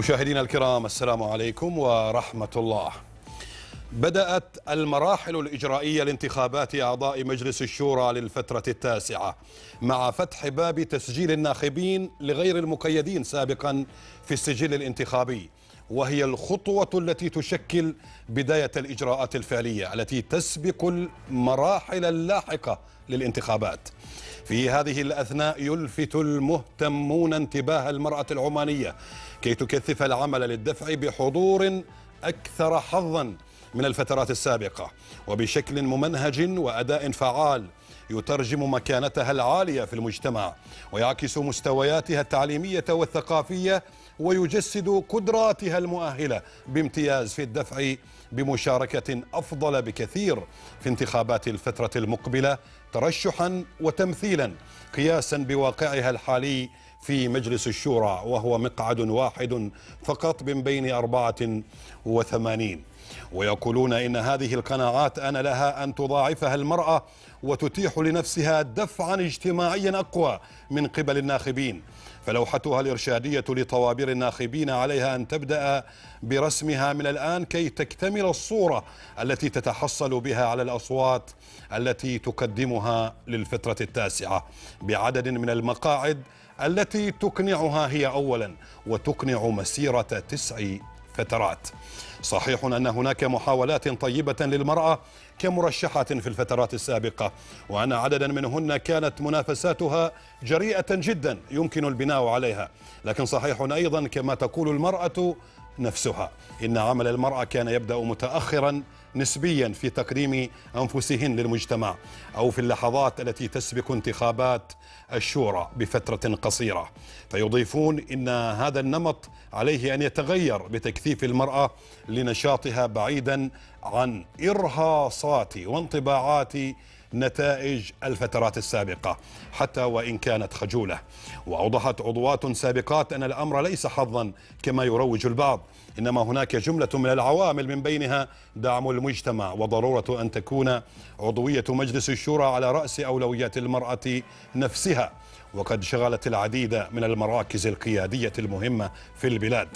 مشاهدينا الكرام السلام عليكم ورحمة الله بدأت المراحل الإجرائية لانتخابات أعضاء مجلس الشورى للفترة التاسعة مع فتح باب تسجيل الناخبين لغير المقيدين سابقا في السجل الانتخابي وهي الخطوة التي تشكل بداية الإجراءات الفعلية التي تسبق المراحل اللاحقة للانتخابات في هذه الأثناء يلفت المهتمون انتباه المرأة العمانية كي تكثف العمل للدفع بحضور أكثر حظاً من الفترات السابقة وبشكل ممنهج وأداء فعال يترجم مكانتها العالية في المجتمع ويعكس مستوياتها التعليمية والثقافية ويجسد قدراتها المؤهلة بامتياز في الدفع بمشاركة أفضل بكثير في انتخابات الفترة المقبلة ترشحا وتمثيلا قياسا بواقعها الحالي في مجلس الشورى وهو مقعد واحد فقط من بين 84 ويقولون إن هذه القناعات أن لها أن تضاعفها المرأة وتتيح لنفسها دفعا اجتماعيا أقوى من قبل الناخبين فلوحتها الإرشادية لطوابير الناخبين عليها أن تبدأ برسمها من الآن كي تكتمل الصورة التي تتحصل بها على الأصوات التي تقدمها للفترة التاسعة بعدد من المقاعد التي تقنعها هي أولا وتقنع مسيرة تسع فترات صحيح أن هناك محاولات طيبة للمرأة كمرشحة في الفترات السابقة وأن عددا منهن كانت منافساتها جريئة جدا يمكن البناء عليها لكن صحيح أيضا كما تقول المرأة نفسها إن عمل المرأة كان يبدأ متأخرا نسبيا في تقديم أنفسهن للمجتمع أو في اللحظات التي تسبق انتخابات الشورى بفترة قصيرة فيضيفون إن هذا النمط عليه أن يتغير بتكثيف المرأة لنشاطها بعيدا عن إرهاصات وانطباعات نتائج الفترات السابقة حتى وإن كانت خجولة وأوضحت عضوات سابقات أن الأمر ليس حظا كما يروج البعض إنما هناك جملة من العوامل من بينها دعم المجتمع وضرورة أن تكون عضوية مجلس الشورى على رأس أولويات المرأة نفسها وقد شغلت العديد من المراكز القيادية المهمة في البلاد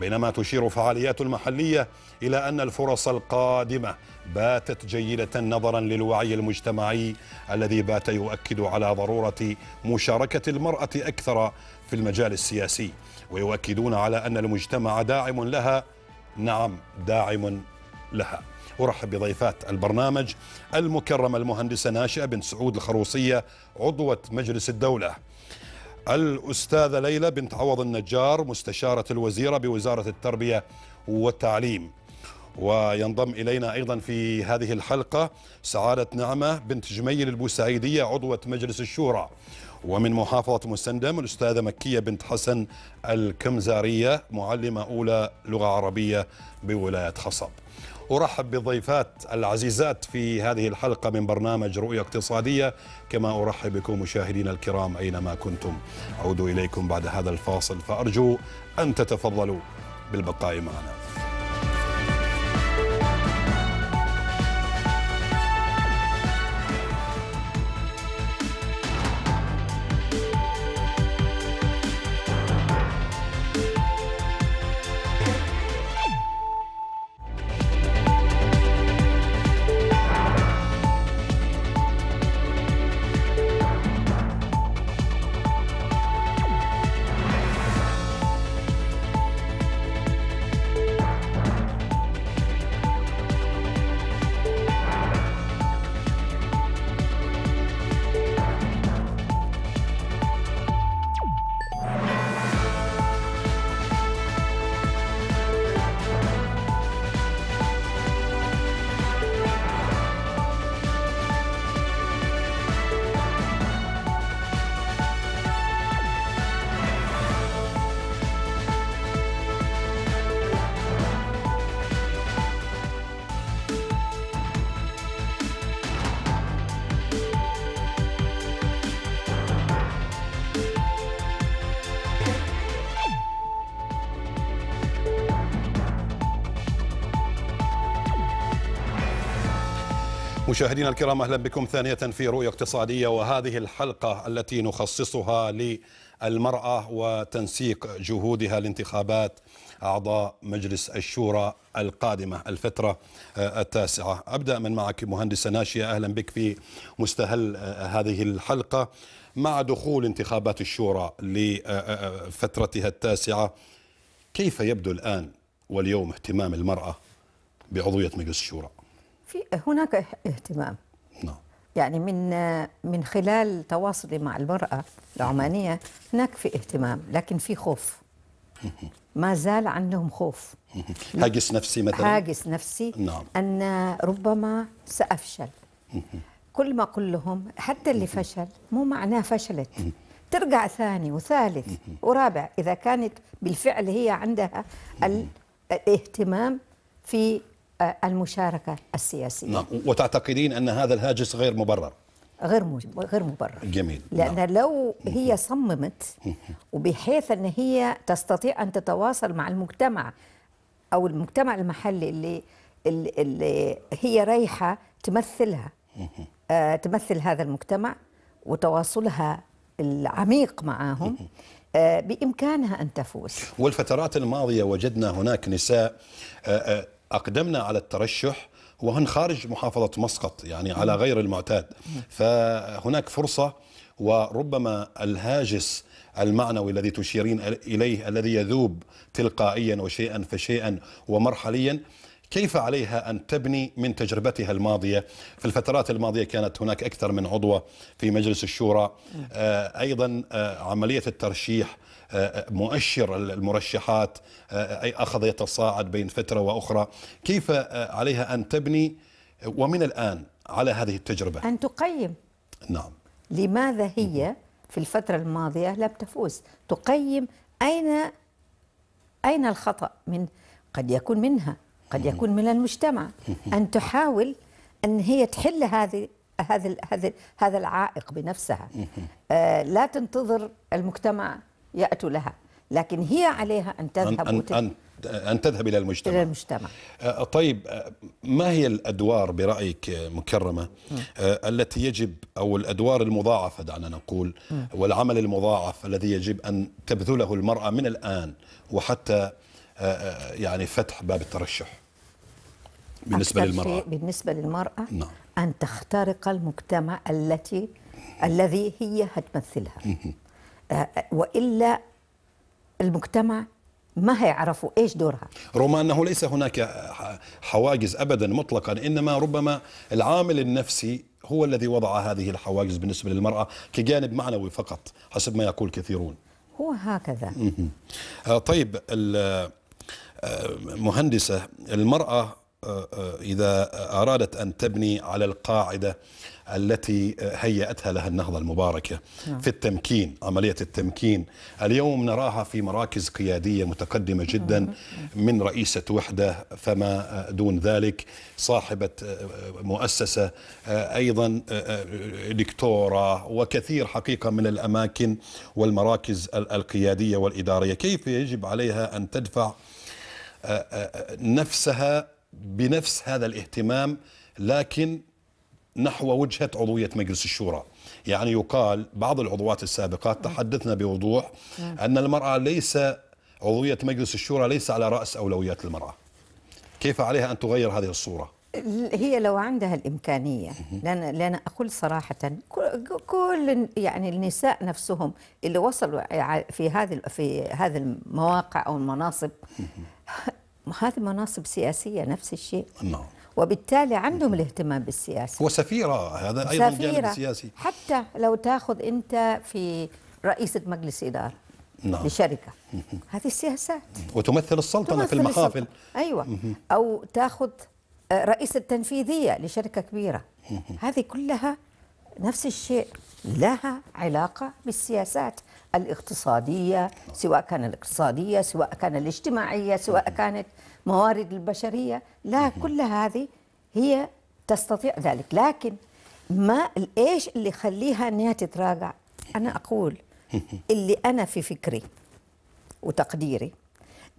بينما تشير فعاليات محلية إلى أن الفرص القادمة باتت جيدة نظرا للوعي المجتمعي الذي بات يؤكد على ضرورة مشاركة المرأة أكثر في المجال السياسي ويؤكدون على أن المجتمع داعم لها نعم داعم لها أرحب بضيفات البرنامج المكرمة المهندسة ناشئة بن سعود الخروصية عضوة مجلس الدولة الأستاذة ليلى بنت عوض النجار مستشارة الوزيرة بوزارة التربية والتعليم وينضم إلينا أيضا في هذه الحلقة سعادة نعمة بنت جميل البوسعيدية عضوة مجلس الشورى ومن محافظة مسندم الأستاذة مكية بنت حسن الكمزارية معلمة أولى لغة عربية بولاية خصب أرحب بالضيفات العزيزات في هذه الحلقة من برنامج رؤية اقتصادية كما أرحب بكم مشاهدينا الكرام أينما كنتم أعود إليكم بعد هذا الفاصل فأرجو أن تتفضلوا بالبقاء معنا مشاهدينا الكرام اهلا بكم ثانيه في رؤيه اقتصاديه وهذه الحلقه التي نخصصها للمراه وتنسيق جهودها لانتخابات اعضاء مجلس الشورى القادمه الفتره آه، التاسعه ابدا من معك مهندسه ناشيه اهلا بك في مستهل آه، هذه الحلقه مع دخول انتخابات الشورى لفترتها التاسعه كيف يبدو الان واليوم اهتمام المراه بعضويه مجلس الشورى في هناك اهتمام نعم يعني من من خلال تواصلي مع المرأة العمانية هناك في اهتمام لكن في خوف ما زال عندهم خوف هاجس نفسي مثلا هاجس نفسي نعم. أن ربما سأفشل كل ما أقول لهم حتى اللي فشل مو معناه فشلت ترجع ثاني وثالث ورابع إذا كانت بالفعل هي عندها الاهتمام في آه، المشاركة السياسية نعم. وتعتقدين أن هذا الهاجس غير مبرر غير غير مبرر جميل لأن نعم. لو هي صممت وبحيث أن هي تستطيع أن تتواصل مع المجتمع أو المجتمع المحلي اللي, اللي هي رايحة تمثلها آه، تمثل هذا المجتمع وتواصلها العميق معهم آه، بإمكانها أن تفوز والفترات الماضية وجدنا هناك نساء أقدمنا على الترشح وهن خارج محافظة مسقط يعني على غير المعتاد فهناك فرصة وربما الهاجس المعنوي الذي تشيرين إليه الذي يذوب تلقائيا وشيئا فشيئا ومرحليا كيف عليها أن تبني من تجربتها الماضية في الفترات الماضية كانت هناك أكثر من عضوة في مجلس الشورى آه، أيضا آه، عملية الترشيح مؤشر المرشحات أي أخذ يتصاعد بين فترة وأخرى كيف عليها أن تبني ومن الآن على هذه التجربة أن تقيم نعم لماذا هي في الفترة الماضية لم تفوز تقيم أين أين الخطأ من قد يكون منها قد يكون من المجتمع أن تحاول أن هي تحل هذه هذا هذا العائق بنفسها آه، لا تنتظر المجتمع يأتوا لها لكن هي عليها أن تذهب أن, أن, أن تذهب إلى المجتمع إلى المجتمع طيب ما هي الأدوار برأيك مكرمة م. التي يجب أو الأدوار المضاعفة دعنا نقول م. والعمل المضاعف الذي يجب أن تبذله المرأة من الآن وحتى يعني فتح باب الترشح بالنسبة للمرأة بالنسبة للمرأة نعم. أن تخترق المجتمع التي الذي هي هتمثلها آه، والا المجتمع ما هيعرفوا ايش دورها رغم انه ليس هناك حواجز ابدا مطلقا انما ربما العامل النفسي هو الذي وضع هذه الحواجز بالنسبه للمراه كجانب معنوي فقط حسب ما يقول كثيرون هو هكذا آه، طيب آه، مهندسه المراه اذا ارادت ان تبني على القاعده التي هيأتها لها النهضة المباركة نعم. في التمكين عملية التمكين اليوم نراها في مراكز قيادية متقدمة جدا من رئيسة وحدة فما دون ذلك صاحبة آه، مؤسسة آه، أيضا آه، دكتورة وكثير حقيقة من الأماكن والمراكز القيادية والإدارية كيف يجب عليها أن تدفع نفسها بنفس هذا الاهتمام لكن نحو وجهة عضوية مجلس الشورى يعني يقال بعض العضوات السابقات تحدثنا بوضوح أن المرأة ليس عضوية مجلس الشورى ليس على رأس أولويات المرأة كيف عليها أن تغير هذه الصورة؟ هي لو عندها الإمكانية لأن, لأن أقول صراحة كل يعني النساء نفسهم اللي وصلوا في هذه في هذه المواقع أو المناصب هذه مناصب سياسية نفس الشيء نعم وبالتالي عندهم الاهتمام بالسياسه وسفيره هذا ايضا سفيرة جانب سياسي حتى لو تاخذ انت في رئيسه مجلس اداره نعم. لشركه هذه السياسات وتمثل السلطنه تمثل في المحافل السلطنة. ايوه او تاخذ آه، رئيسه تنفيذيه لشركه كبيره هذه كلها نفس الشيء لها علاقة بالسياسات الاقتصادية سواء كان الاقتصادية سواء كان الاجتماعية سواء كانت موارد البشرية لا كل هذه هي تستطيع ذلك لكن ما ايش اللي يخليها انها تتراجع انا اقول اللي انا في فكري وتقديري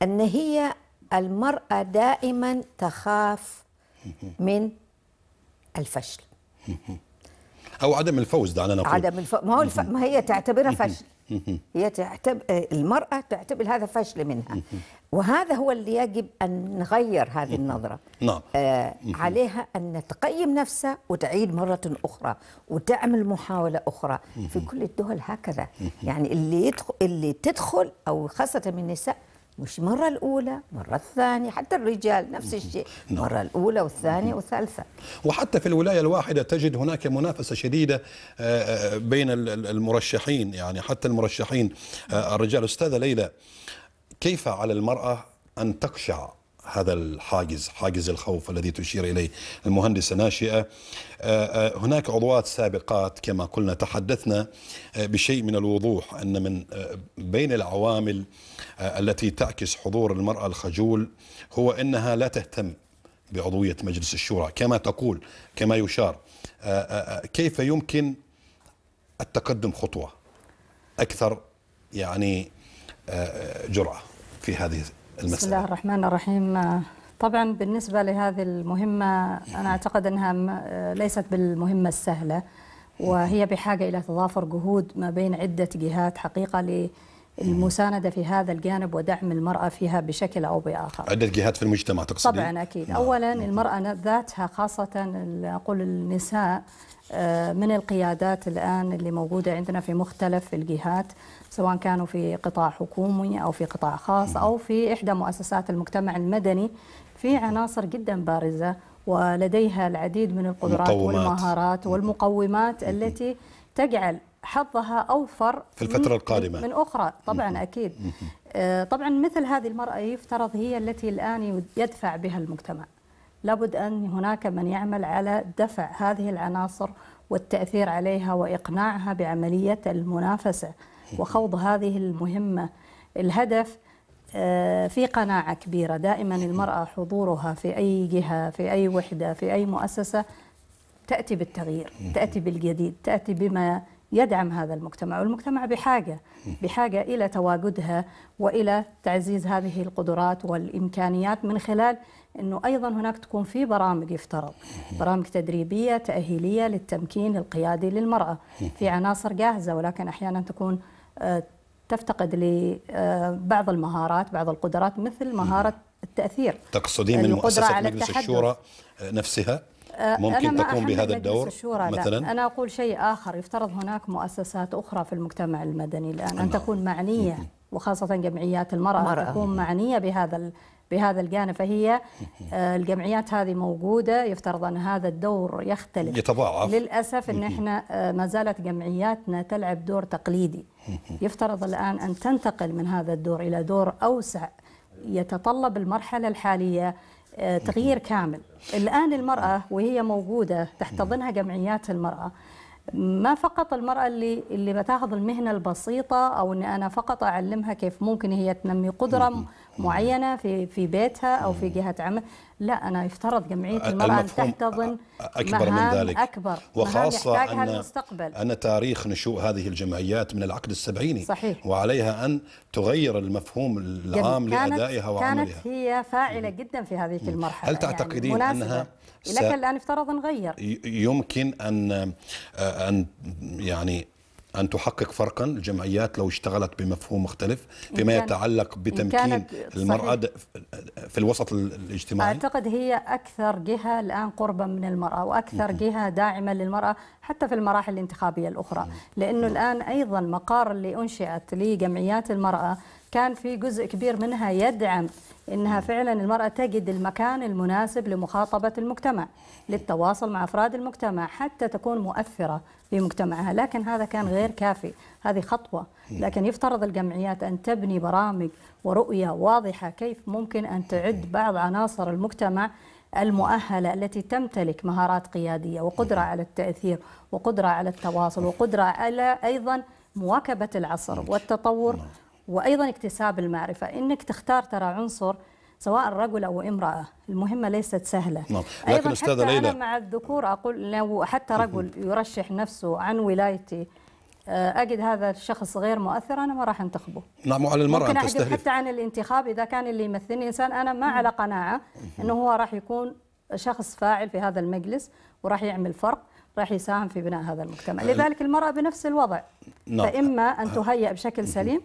ان هي المراه دائما تخاف من الفشل او عدم الفوز دعنا نقول عدم الف... ما هو الف... ما هي تعتبرها فشل هي تعتب... المرأة تعتبر هذا فشل منها وهذا هو اللي يجب أن نغير هذه النظرة نعم. آه عليها أن تقيم نفسها وتعيد مرة أخرى وتعمل محاولة أخرى في كل الدول هكذا يعني اللي, يدخل... اللي تدخل أو خاصة من النساء مش مرة الأولى مرة الثانية حتى الرجال نفس الشيء نعم. مرة الأولى والثانية والثالثة وحتى في الولاية الواحدة تجد هناك منافسة شديدة آه، آه، بين المرشحين يعني حتى المرشحين آه، الرجال أستاذة ليلى كيف على المرأة أن تقشع هذا الحاجز حاجز الخوف الذي تشير إليه المهندسة ناشئة هناك عضوات سابقات كما قلنا تحدثنا بشيء من الوضوح أن من بين العوامل آه، التي تعكس حضور المرأة الخجول هو أنها لا تهتم بعضوية مجلس الشورى كما تقول كما يشار آه، آه، كيف يمكن التقدم خطوة أكثر يعني جرأة في هذه المسألة بسم الله الرحمن الرحيم طبعا بالنسبة لهذه المهمة أنا أعتقد أنها ليست بالمهمة السهلة وهي بحاجة إلى تضافر جهود ما بين عدة جهات حقيقة المساندة في هذا الجانب ودعم المرأة فيها بشكل أو بآخر عدة جهات في المجتمع تقصدين؟ طبعا أكيد نعم. أولا المرأة ذاتها خاصة أقول النساء آه، من القيادات الآن اللي موجودة عندنا في مختلف الجهات سواء كانوا في قطاع حكومي أو في قطاع خاص أو في إحدى مؤسسات المجتمع المدني في عناصر جدا بارزة ولديها العديد من القدرات مقومات. والمهارات والمقومات التي تجعل حظها أوفر في الفترة القادمة من أخرى طبعا أكيد آه، طبعا مثل هذه المرأة يفترض هي التي الآن يدفع بها المجتمع لابد أن هناك من يعمل على دفع هذه العناصر والتأثير عليها وإقناعها بعملية المنافسة وخوض هذه المهمة الهدف آه، في قناعة كبيرة دائما المرأة حضورها في أي جهة في أي وحدة في أي مؤسسة تأتي بالتغيير تأتي بالجديد تأتي بما يدعم هذا المجتمع والمجتمع بحاجة بحاجة إلى تواجدها وإلى تعزيز هذه القدرات والإمكانيات من خلال أنه أيضا هناك تكون في برامج يفترض برامج تدريبية تأهيلية للتمكين القيادي للمرأة في عناصر جاهزة ولكن أحيانا تكون آه، تفتقد لبعض آه، المهارات بعض القدرات مثل مهارة التأثير تقصدين من مؤسسة مجلس الشورى آه، نفسها آه، ممكن أنا تقوم بهذا الدور الشورى مثلا لا. أنا أقول شيء آخر يفترض هناك مؤسسات أخرى في المجتمع المدني الآن أن أمم. تكون معنية أمم. وخاصة جمعيات المرأة مرأة. تكون معنية بهذا بهذا الجانب فهي أمم. آه، الجمعيات هذه موجودة يفترض أن هذا الدور يختلف يتضاعف للأسف أن احنا آه، ما زالت جمعياتنا تلعب دور تقليدي يفترض الآن أن تنتقل من هذا الدور إلى دور أوسع يتطلب المرحلة الحالية آه، تغيير كامل الآن المرأة وهي موجودة تحتضنها جمعيات المرأة ما فقط المرأة اللي اللي بتاخذ المهنة البسيطة أو إن أنا فقط أعلمها كيف ممكن هي تنمي قدرة معينة في في بيتها أو في جهة عمل لا أنا يفترض جمعية المرأة أن تحتضن أكبر مهام من ذلك أكبر وخاصة أن, المستقبل. أن تاريخ نشوء هذه الجمعيات من العقد السبعيني صحيح. وعليها أن تغير المفهوم العام لأدائها وعملها كانت هي فاعلة جدا في هذه المرحلة هل تعتقدين يعني أنها لكن الآن افترض نغير يمكن أن أن يعني أن تحقق فرقا الجمعيات لو اشتغلت بمفهوم مختلف فيما يتعلق بتمكين المرأة في الوسط الاجتماعي أعتقد هي أكثر جهة الآن قربا من المرأة وأكثر م. جهة داعمة للمرأة حتى في المراحل الانتخابية الأخرى لأنه الآن أيضا مقار اللي أنشئت لجمعيات المرأة كان في جزء كبير منها يدعم انها فعلا المراه تجد المكان المناسب لمخاطبه المجتمع، للتواصل مع افراد المجتمع حتى تكون مؤثره في مجتمعها، لكن هذا كان غير كافي، هذه خطوه، لكن يفترض الجمعيات ان تبني برامج ورؤيه واضحه كيف ممكن ان تعد بعض عناصر المجتمع المؤهله التي تمتلك مهارات قياديه وقدره على التاثير وقدره على التواصل وقدره على ايضا مواكبه العصر والتطور وايضا اكتساب المعرفه انك تختار ترى عنصر سواء رجل او امراه المهمه ليست سهله نعم. لكن ايضا أستاذة حتى ليلى. انا مع الذكور اقول لو حتى رجل يرشح نفسه عن ولايتي آه، اجد هذا الشخص غير مؤثر انا ما راح انتخبه نعم وعلى المراه ممكن أعجب حتى عن الانتخاب اذا كان اللي يمثلني انسان انا ما على قناعه انه هو راح يكون شخص فاعل في هذا المجلس وراح يعمل فرق راح يساهم في بناء هذا المجتمع أه، لذلك المرأة بنفس الوضع نعم. فإما أن أه. تهيئ بشكل سليم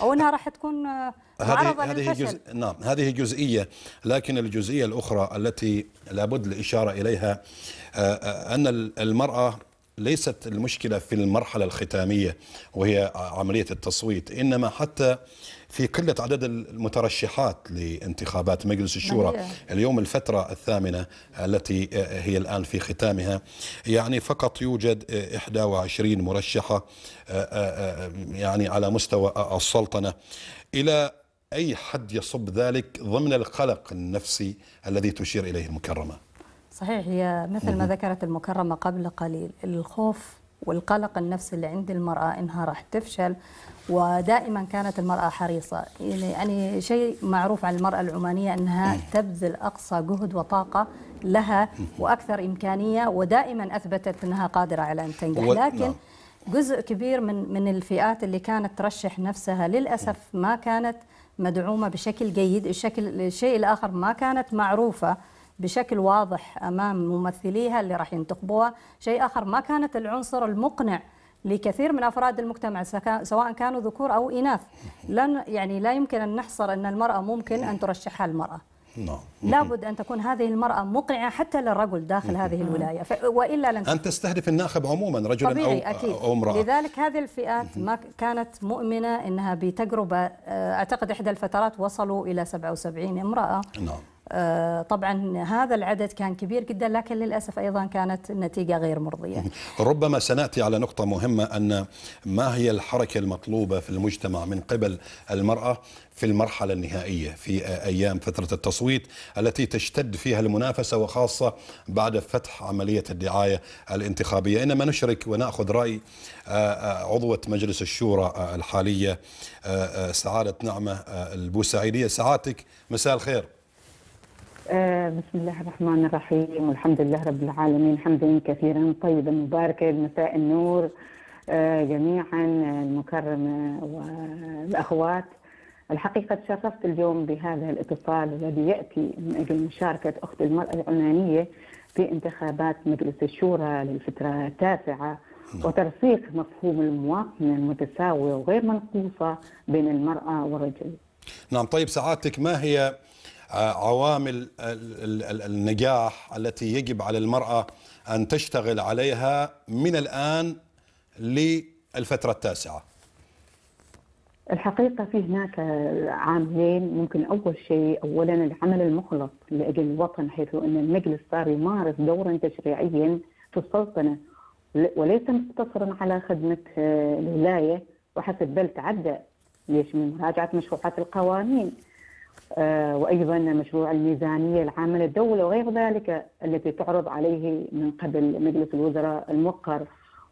او انها راح تكون آه، هذه هذه جزء نعم هذه جزئيه لكن الجزئيه الاخرى التي لابد الاشاره اليها آه، آه، ان المراه ليست المشكله في المرحله الختاميه وهي عمليه التصويت انما حتى في قلة عدد المترشحات لانتخابات مجلس الشورى اليوم الفترة الثامنة التي هي الآن في ختامها يعني فقط يوجد 21 مرشحة آه، آه، آه، يعني على مستوى السلطنة إلى أي حد يصب ذلك ضمن القلق النفسي الذي تشير إليه المكرمة صحيح هي مثل ما ذكرت المكرمة قبل قليل الخوف والقلق النفسي اللي عند المرأة إنها راح تفشل ودائما كانت المرأة حريصة يعني, يعني شيء معروف عن المرأة العمانية أنها تبذل أقصى جهد وطاقة لها وأكثر إمكانية ودائما أثبتت أنها قادرة على أن تنجح لكن نعم. جزء كبير من من الفئات اللي كانت ترشح نفسها للأسف ما كانت مدعومة بشكل جيد الشكل الشيء الآخر ما كانت معروفة بشكل واضح امام ممثليها اللي راح ينتخبوها، شيء اخر ما كانت العنصر المقنع لكثير من افراد المجتمع سواء كانوا ذكور او اناث، لن يعني لا يمكن ان نحصر ان المراه ممكن ان ترشحها المراه. نعم لابد ان تكون هذه المراه مقنعه حتى للرجل داخل هذه الولايه والا لن ان تستهدف الناخب عموما رجلا طبيعي او أكيد. او امراه لذلك هذه الفئات ما كانت مؤمنه انها بتجربه آه، اعتقد احدى الفترات وصلوا الى 77 امراه نعم آه، طبعا هذا العدد كان كبير جدا لكن للاسف ايضا كانت النتيجه غير مرضيه. ربما سناتي على نقطه مهمه ان ما هي الحركه المطلوبه في المجتمع من قبل المراه في المرحله النهائيه في ايام فتره التصويت التي تشتد فيها المنافسه وخاصه بعد فتح عمليه الدعايه الانتخابيه، انما نشرك وناخذ راي آه، آه، عضوه مجلس الشورى الحاليه سعاده نعمه البوسعيديه، سعادتك مساء الخير. آه، بسم الله الرحمن الرحيم والحمد لله رب العالمين حمدا كثيرا طيبا مباركا مساء النور آه، جميعا آه، المكرمة والأخوات الحقيقة تشرفت اليوم بهذا الاتصال الذي يأتي من أجل مشاركة أخت المرأة العمانية في انتخابات مجلس الشورى للفترة التاسعة نعم. وترسيخ مفهوم المواطنة المتساوية وغير منقوصة بين المرأة والرجل نعم طيب سعادتك ما هي آه، عوامل النجاح التي يجب على المرأة أن تشتغل عليها من الآن للفترة التاسعة الحقيقة في هناك عاملين ممكن أول شيء أولا العمل المخلص لأجل الوطن حيث أن المجلس صار يمارس دورا تشريعيا في السلطنة وليس مقتصرا على خدمة آه، الولاية وحسب بل تعدى ليش من مراجعة مشروعات القوانين آه، وأيضا مشروع الميزانية العامة للدولة وغير ذلك التي تعرض عليه من قبل مجلس الوزراء الموقر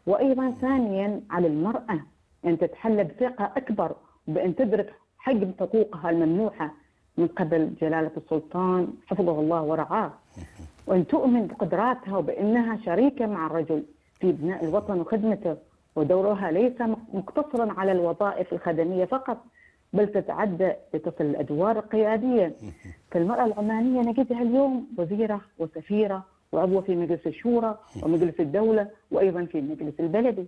وأيضا ثانيا على المرأة أن تتحلى بثقة أكبر بأن تدرك حجم حقوقها الممنوحة من قبل جلالة السلطان حفظه الله ورعاه وأن تؤمن بقدراتها وبأنها شريكة مع الرجل في بناء الوطن وخدمته ودورها ليس مقتصرا على الوظائف الخدمية فقط بل تتعدى لتصل الادوار القياديه فالمراه العمانيه نجدها اليوم وزيره وسفيره وعضوه في مجلس الشورى ومجلس الدوله وايضا في المجلس البلدي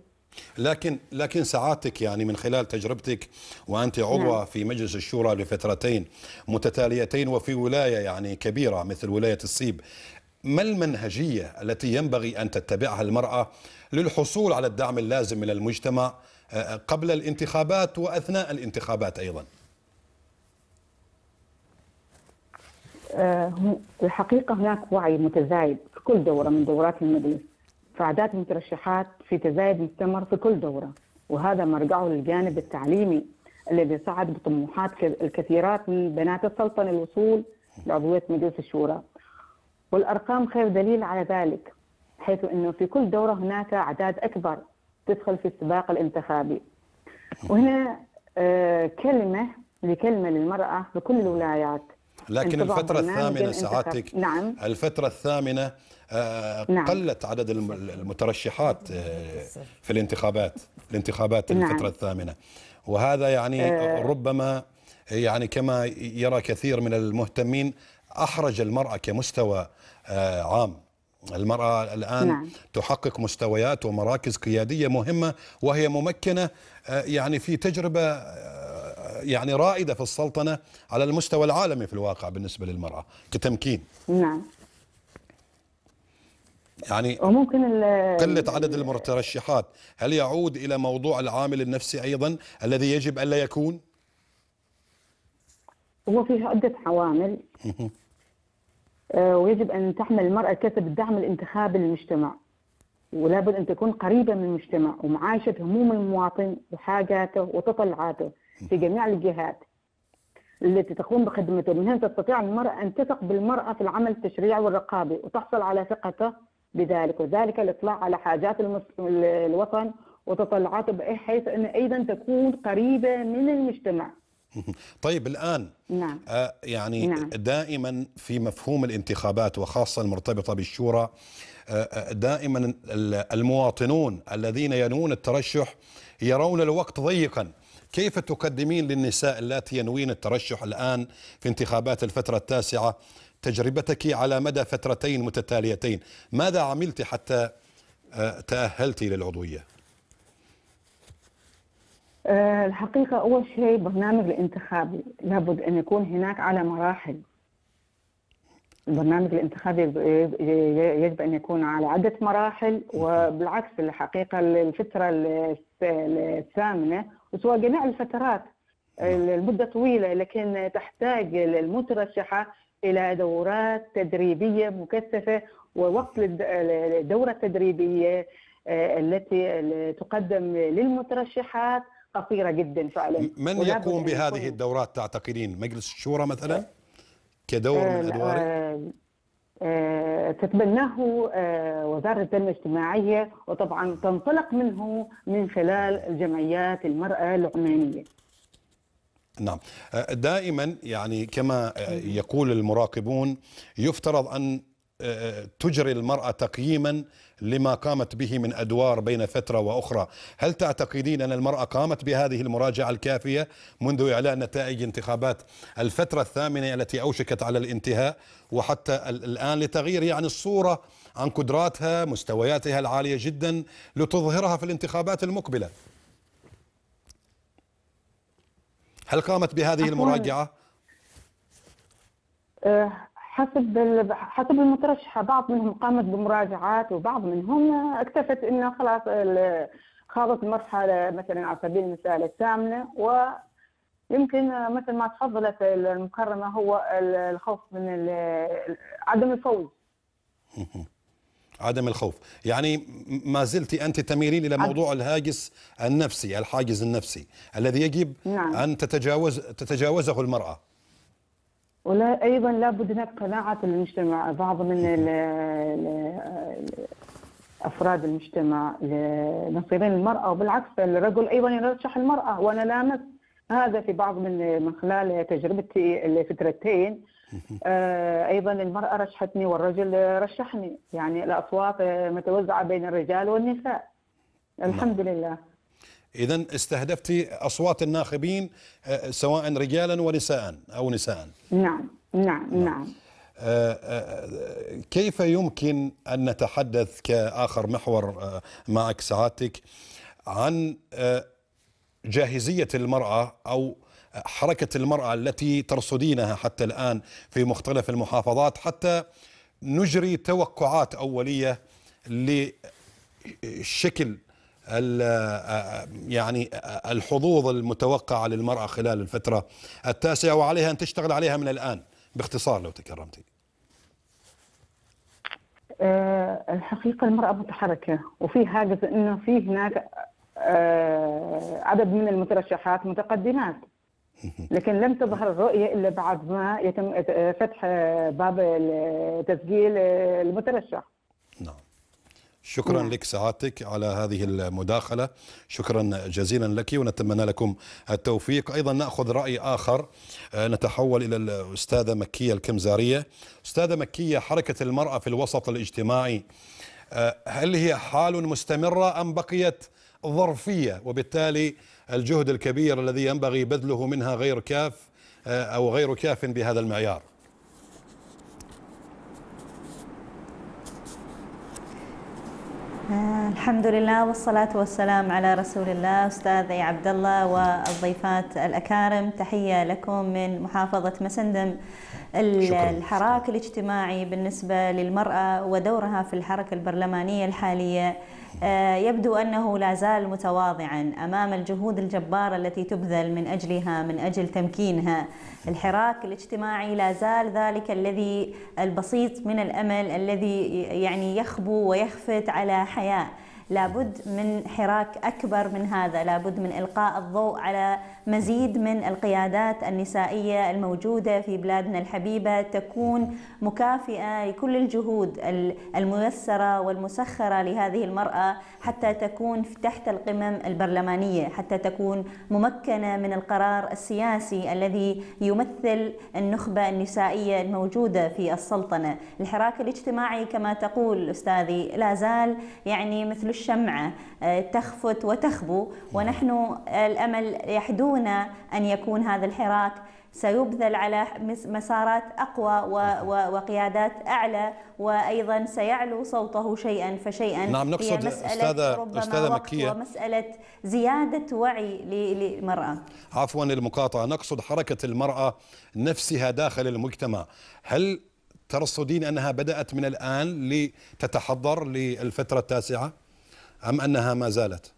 لكن لكن سعادتك يعني من خلال تجربتك وانت عضوه نعم. في مجلس الشورى لفترتين متتاليتين وفي ولايه يعني كبيره مثل ولايه الصيب ما المنهجيه التي ينبغي ان تتبعها المراه للحصول على الدعم اللازم من المجتمع قبل الانتخابات واثناء الانتخابات ايضا آه، الحقيقه هناك وعي متزايد في كل دوره من دورات المجلس فعادات المترشحات في تزايد مستمر في كل دوره وهذا مرجعه للجانب التعليمي الذي صعد بطموحات الكثيرات من بنات السلطنه الوصول لعضويه مجلس الشورى والارقام خير دليل على ذلك حيث انه في كل دوره هناك اعداد اكبر تدخل في السباق الانتخابي وهنا آه، كلمة لكلمة للمرأة بكل الولايات لكن الفترة الثامنة سعادتك نعم الفترة الثامنة آه، نعم. قلت عدد المترشحات آه، في الانتخابات الانتخابات نعم. الفترة الثامنة وهذا يعني ربما يعني كما يرى كثير من المهتمين أحرج المرأة كمستوى عام المرأة الآن نعم. تحقق مستويات ومراكز قيادية مهمة وهي ممكنة آه، يعني في تجربة آه، يعني رائدة في السلطنة على المستوى العالمي في الواقع بالنسبة للمرأة كتمكين نعم يعني وممكن قلة عدد المترشحات هل يعود إلى موضوع العامل النفسي أيضا الذي يجب ألا يكون؟ هو فيه عدة عوامل آه، ويجب أن تعمل المرأة كسب الدعم الانتخابي للمجتمع ولا بد أن تكون قريبة من المجتمع ومعايشة هموم المواطن وحاجاته وتطلعاته في جميع الجهات التي تقوم بخدمته من هنا تستطيع المرأة أن تثق بالمرأة في العمل التشريعي والرقابي وتحصل على ثقته بذلك وذلك الإطلاع على حاجات الوطن وتطلعاته بحيث أن أيضا تكون قريبة من المجتمع طيب الآن نعم. آه يعني نعم. دائما في مفهوم الانتخابات وخاصة المرتبطة بالشورى آه, آه، دائما المواطنون الذين ينوون الترشح يرون الوقت ضيقا كيف تقدمين للنساء اللاتي ينوين الترشح الآن في انتخابات الفترة التاسعة تجربتك على مدى فترتين متتاليتين ماذا عملت حتى آه، تأهلت للعضوية؟ آه، الحقيقة أول شيء برنامج الانتخابي لابد أن يكون هناك على مراحل البرنامج الانتخابي يجب أن يكون على عدة مراحل وبالعكس الحقيقة الفترة الثامنة وسواء جميع الفترات نعم. المدة طويلة لكن تحتاج المترشحة إلى دورات تدريبية مكثفة ووقت الدورة التدريبية آه، التي تقدم للمترشحات خطيره جدا فعلا من يقوم بهذه يكون... الدورات تعتقدين مجلس الشورى مثلا كدور من آه، ادواره آه، آه، تتبناه وزارة التنمية الاجتماعية وطبعا تنطلق منه من خلال الجمعيات المرأة العمانية نعم دائما يعني كما يقول المراقبون يفترض أن تجري المرأة تقييما لما قامت به من أدوار بين فترة وأخرى هل تعتقدين أن المرأة قامت بهذه المراجعة الكافية منذ إعلان نتائج انتخابات الفترة الثامنة التي أوشكت على الانتهاء وحتى الآن لتغيير يعني الصورة عن قدراتها مستوياتها العالية جدا لتظهرها في الانتخابات المقبلة هل قامت بهذه المراجعة؟ أه حسب حسب المترشحه بعض منهم قامت بمراجعات وبعض منهم اكتفت انه خلاص خاضت المرحلة مثلا على سبيل المثال الثامنه ويمكن مثل ما تفضلت المكرمه هو الخوف من عدم الفوز عدم الخوف يعني ما زلت أنت تميلين إلى موضوع الهاجس النفسي الحاجز النفسي الذي يجب نعم. أن تتجاوز تتجاوزه المرأة ولا ايضا لابد هناك قناعه المجتمع بعض من افراد المجتمع لنصيرين المراه وبالعكس الرجل ايضا يرشح المراه وانا لامس هذا في بعض من من خلال تجربتي الفترتين آه، ايضا المراه رشحتني والرجل رشحني يعني الاصوات متوزعه بين الرجال والنساء نعم. الحمد لله إذا استهدفت أصوات الناخبين آه، سواء رجالا ونساء أو نساء نعم نعم نعم, نعم. آه، آه، كيف يمكن أن نتحدث كآخر محور معك سعادتك عن جاهزية المرأة أو حركة المرأة التي ترصدينها حتى الآن في مختلف المحافظات حتى نجري توقعات أولية لشكل يعني الحظوظ المتوقعة للمرأة خلال الفترة التاسعة وعليها أن تشتغل عليها من الآن باختصار لو تكرمتي آه، الحقيقة المرأة متحركة وفي هاجس أنه في هناك آه، عدد من المترشحات متقدمات لكن لم تظهر الرؤية إلا بعد ما يتم آه، فتح باب تسجيل المترشح نعم شكرا نعم. لك سعادتك على هذه المداخلة شكرا جزيلا لك ونتمنى لكم التوفيق أيضا نأخذ رأي آخر آه، نتحول إلى الأستاذة مكية الكمزارية أستاذة مكية حركة المرأة في الوسط الاجتماعي آه، هل هي حال مستمرة أم بقيت ظرفية وبالتالي الجهد الكبير الذي ينبغي بذله منها غير كاف آه، أو غير كاف بهذا المعيار آه، الحمد لله والصلاة والسلام على رسول الله أستاذي عبد الله والضيفات الأكارم تحية لكم من محافظة مسندم الحراك الاجتماعي بالنسبة للمرأة ودورها في الحركة البرلمانية الحالية آه، يبدو أنه لا زال متواضعا أمام الجهود الجبارة التي تبذل من أجلها من أجل تمكينها الحراك الاجتماعي لا زال ذلك الذي البسيط من الأمل الذي يعني يخبو ويخفت على حياة لابد من حراك أكبر من هذا لابد من إلقاء الضوء على مزيد من القيادات النسائية الموجودة في بلادنا الحبيبة تكون مكافئة لكل الجهود الميسرة والمسخرة لهذه المرأة حتى تكون تحت القمم البرلمانية حتى تكون ممكنة من القرار السياسي الذي يمثل النخبة النسائية الموجودة في السلطنة الحراك الاجتماعي كما تقول أستاذي لا زال يعني مثل الشمعة آه، تخفت وتخبو ونحن الأمل يحدونا أن يكون هذا الحراك سيبذل على مسارات أقوى وقيادات أعلى وأيضا سيعلو صوته شيئا فشيئا نعم نقصد هي مسألة أستاذة, ربما أستاذة مكية ومسألة زيادة وعي للمرأة عفوا المقاطعة نقصد حركة المرأة نفسها داخل المجتمع هل ترصدين أنها بدأت من الآن لتتحضر للفترة التاسعة؟ أم أنها ما زالت؟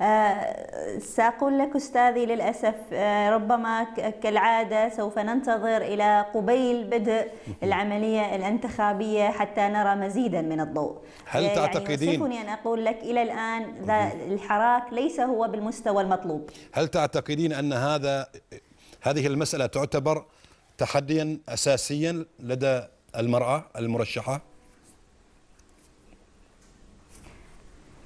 آه، سأقول لك أستاذي للأسف آه، ربما كالعادة سوف ننتظر إلى قبيل بدء العملية الانتخابية حتى نرى مزيدا من الضوء هل آه، يعني تعتقدين يعني أن أقول لك إلى الآن ذا الحراك ليس هو بالمستوى المطلوب هل تعتقدين أن هذا هذه المسألة تعتبر تحديا أساسيا لدى المرأة المرشحة؟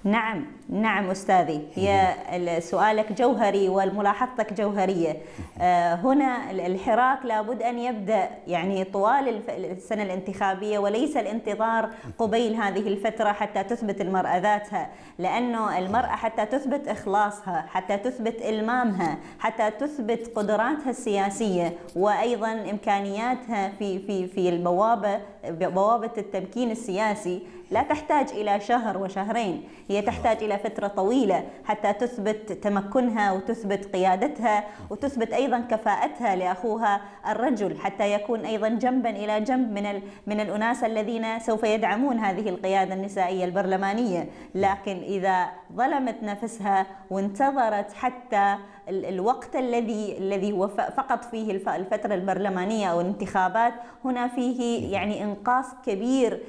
نعم نعم أستاذي هي سؤالك جوهري والملاحظتك جوهرية آه، هنا الحراك لابد أن يبدأ يعني طوال السنة الانتخابية وليس الانتظار قبيل هذه الفترة حتى تثبت المرأة ذاتها لأنه المرأة حتى تثبت إخلاصها حتى تثبت إلمامها حتى تثبت قدراتها السياسية وأيضا إمكانياتها في, في, في البوابة بوابة التمكين السياسي لا تحتاج إلى شهر وشهرين هي تحتاج إلى فترة طويلة حتى تثبت تمكنها وتثبت قيادتها وتثبت أيضا كفاءتها لأخوها الرجل حتى يكون أيضا جنبا إلى جنب من, من الأناس الذين سوف يدعمون هذه القيادة النسائية البرلمانية لكن إذا ظلمت نفسها وانتظرت حتى الوقت الذي الذي هو فقط فيه الفتره البرلمانيه او الانتخابات هنا فيه يعني انقاص كبير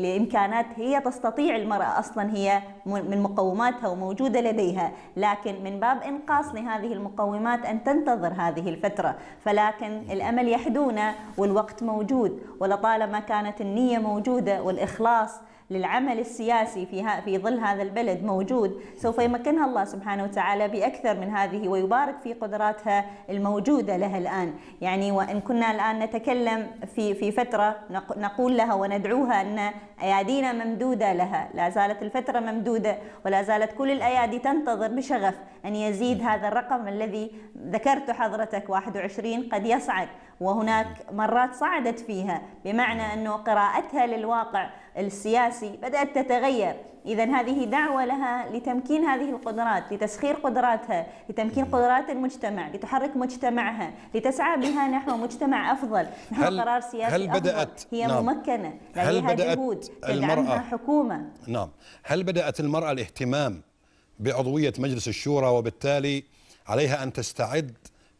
لامكانات هي تستطيع المراه اصلا هي من مقوماتها وموجوده لديها لكن من باب انقاص لهذه المقومات ان تنتظر هذه الفتره فلكن الامل يحدونا والوقت موجود ولطالما كانت النيه موجوده والاخلاص للعمل السياسي في, في ظل هذا البلد موجود سوف يمكنها الله سبحانه وتعالى بأكثر من هذه ويبارك في قدراتها الموجودة لها الآن يعني وإن كنا الآن نتكلم في, في فترة نقول لها وندعوها أن أيادينا ممدودة لها لا زالت الفترة ممدودة ولا زالت كل الأيادي تنتظر بشغف أن يزيد هذا الرقم الذي ذكرت حضرتك 21 قد يصعد وهناك مرات صعدت فيها بمعنى أنه قراءتها للواقع السياسي بدأت تتغير إذا هذه دعوة لها لتمكين هذه القدرات لتسخير قدراتها لتمكين قدرات المجتمع لتحرك مجتمعها لتسعى بها نحو مجتمع أفضل نحو هل قرار سياسي هل بدأت أفضل هي نعم ممكنة هل بدأت جهود تدعمها حكومة نعم هل بدأت المرأة الاهتمام بعضوية مجلس الشورى وبالتالي عليها أن تستعد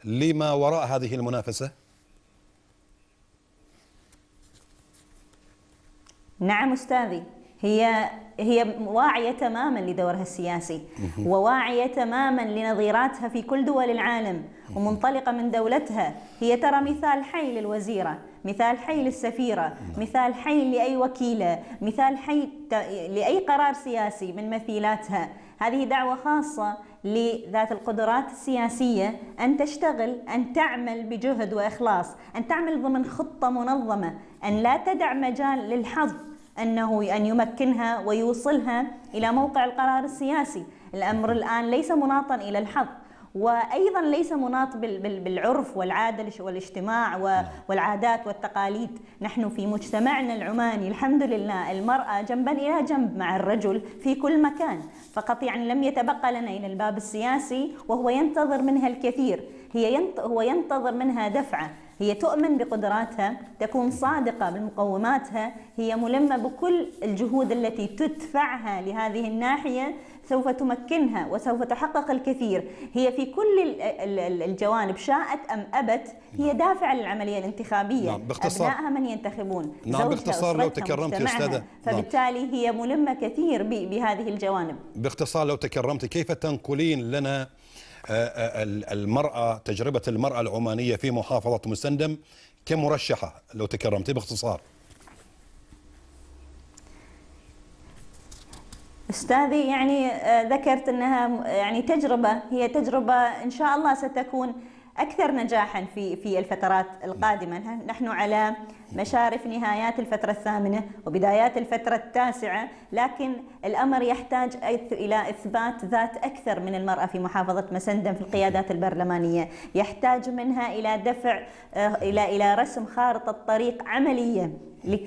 لما وراء هذه المنافسة؟ نعم أستاذي هي هي واعية تماما لدورها السياسي وواعية تماما لنظيراتها في كل دول العالم ومنطلقة من دولتها هي ترى مثال حي للوزيرة مثال حي للسفيرة نعم. مثال حي لأي وكيلة مثال حي لأي قرار سياسي من مثيلاتها هذه دعوة خاصة لذات القدرات السياسية أن تشتغل أن تعمل بجهد وإخلاص أن تعمل ضمن خطة منظمة أن لا تدع مجال للحظ أنه أن يمكنها ويوصلها إلى موقع القرار السياسي الأمر الآن ليس مناطا إلى الحظ وايضا ليس مناط بالعرف والعاده والاجتماع والعادات والتقاليد، نحن في مجتمعنا العماني الحمد لله المراه جنبا الى جنب مع الرجل في كل مكان، فقط يعني لم يتبقى لنا الى الباب السياسي وهو ينتظر منها الكثير، هي ينت... هو ينتظر منها دفعه، هي تؤمن بقدراتها تكون صادقة بمقوماتها هي ملمة بكل الجهود التي تدفعها لهذه الناحية سوف تمكنها وسوف تحقق الكثير هي في كل الجوانب شاءت أم أبت هي نعم. دافعة للعملية الانتخابية نعم باختصار أبنائها من ينتخبون نعم باختصار لو تكرمت يا أستاذة نعم. فبالتالي هي ملمة كثير بهذه الجوانب باختصار لو تكرمت كيف تنقلين لنا آه، آه، المرأة تجربة المرأة العمانية في محافظة مسندم كمرشحة لو تكرمت باختصار استاذي يعني آه، ذكرت انها يعني تجربه هي تجربه ان شاء الله ستكون اكثر نجاحا في في الفترات القادمه، نحن على مشارف نهايات الفتره الثامنه وبدايات الفتره التاسعه، لكن الامر يحتاج الى اثبات ذات اكثر من المراه في محافظه مسندم في القيادات البرلمانيه، يحتاج منها الى دفع آه، الى الى رسم خارطه طريق عمليه